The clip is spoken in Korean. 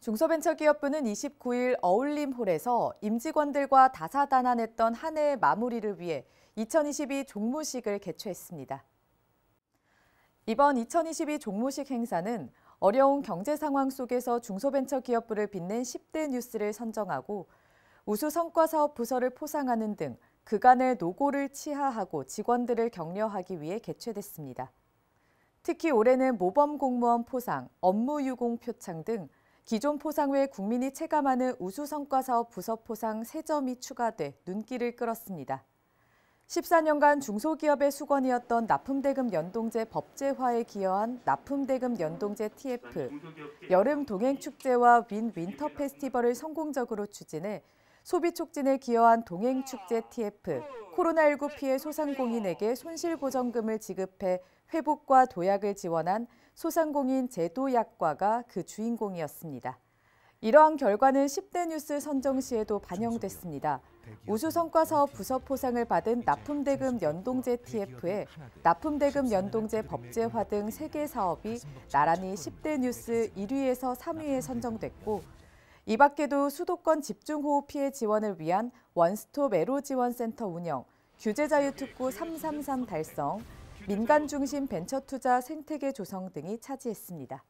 중소벤처기업부는 29일 어울림홀에서 임직원들과 다사다난했던 한 해의 마무리를 위해 2022 종무식을 개최했습니다. 이번 2022 종무식 행사는 어려운 경제 상황 속에서 중소벤처기업부를 빛낸 10대 뉴스를 선정하고 우수 성과 사업 부서를 포상하는 등 그간의 노고를 치하하고 직원들을 격려하기 위해 개최됐습니다. 특히 올해는 모범 공무원 포상, 업무 유공 표창 등 기존 포상 외 국민이 체감하는 우수성과사업 부서 포상 3점이 추가돼 눈길을 끌었습니다. 14년간 중소기업의 수건이었던 납품대금 연동제 법제화에 기여한 납품대금 연동제 TF, 여름 동행축제와 윈 윈터 페스티벌을 성공적으로 추진해 소비 촉진에 기여한 동행축제 TF, 코로나19 피해 소상공인에게 손실보전금을 지급해 회복과 도약을 지원한 소상공인 제도약과가 그 주인공이었습니다. 이러한 결과는 10대 뉴스 선정 시에도 반영됐습니다. 우수성과사업 그 부서 포상을 받은 납품대금 그 연동제 TF에 그 납품대금 연동제 법제화 등 3개 사업이 나란히 10대 뉴스 1위에서 3위에 선정됐고 이 밖에도 수도권 집중호우 피해 지원을 위한 원스톱 애로지원센터 운영, 규제자유특구 333 달성, 민간중심 벤처투자 생태계 조성 등이 차지했습니다.